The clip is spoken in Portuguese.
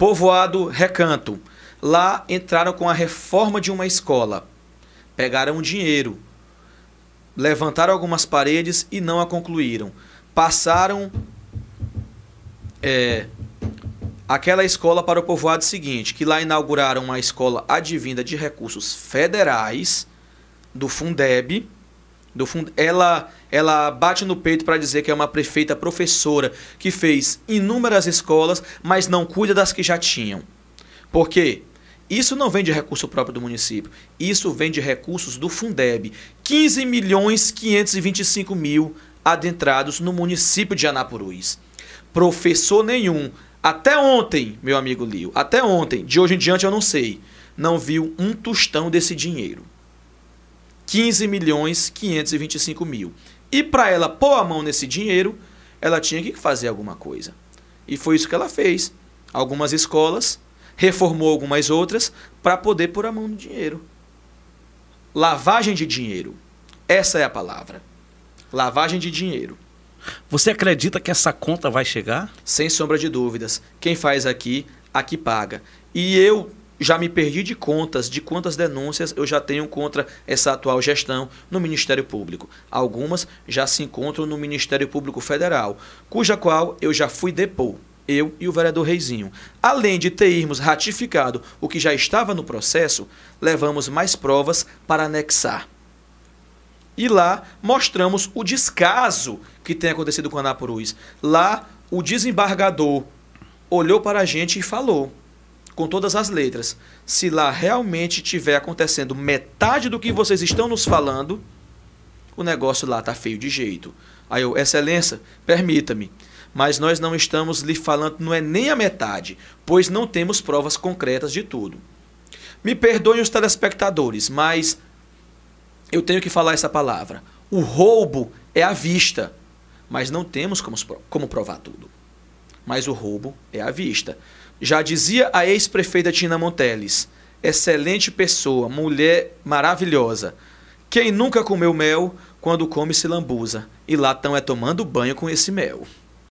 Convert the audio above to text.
Povoado Recanto. Lá entraram com a reforma de uma escola. Pegaram dinheiro, levantaram algumas paredes e não a concluíram. Passaram é, aquela escola para o povoado seguinte, que lá inauguraram uma escola advinda de recursos federais do Fundeb do fundo, ela ela bate no peito para dizer que é uma prefeita professora que fez inúmeras escolas, mas não cuida das que já tinham. Por quê? Isso não vem de recurso próprio do município, isso vem de recursos do Fundeb. 15 milhões 525 mil adentrados no município de Anapurus. Professor nenhum, até ontem, meu amigo Lio, até ontem, de hoje em diante eu não sei, não viu um tostão desse dinheiro. 15 milhões 525 mil. E para ela pôr a mão nesse dinheiro, ela tinha que fazer alguma coisa. E foi isso que ela fez. Algumas escolas, reformou algumas outras para poder pôr a mão no dinheiro. Lavagem de dinheiro. Essa é a palavra. Lavagem de dinheiro. Você acredita que essa conta vai chegar? Sem sombra de dúvidas. Quem faz aqui, aqui paga. E eu já me perdi de contas de quantas denúncias eu já tenho contra essa atual gestão no Ministério Público. Algumas já se encontram no Ministério Público Federal, cuja qual eu já fui depor eu e o vereador Reizinho. Além de termos ratificado o que já estava no processo, levamos mais provas para anexar. E lá mostramos o descaso que tem acontecido com a Anapurus. Lá o desembargador olhou para a gente e falou: com todas as letras. Se lá realmente tiver acontecendo metade do que vocês estão nos falando, o negócio lá tá feio de jeito. Aí eu, excelência, permita-me, mas nós não estamos lhe falando, não é nem a metade, pois não temos provas concretas de tudo. Me perdoem os telespectadores, mas eu tenho que falar essa palavra. O roubo é à vista, mas não temos como, como provar tudo mas o roubo é à vista. Já dizia a ex-prefeita Tina Monteles, excelente pessoa, mulher maravilhosa. Quem nunca comeu mel, quando come se lambuza, e lá estão é tomando banho com esse mel.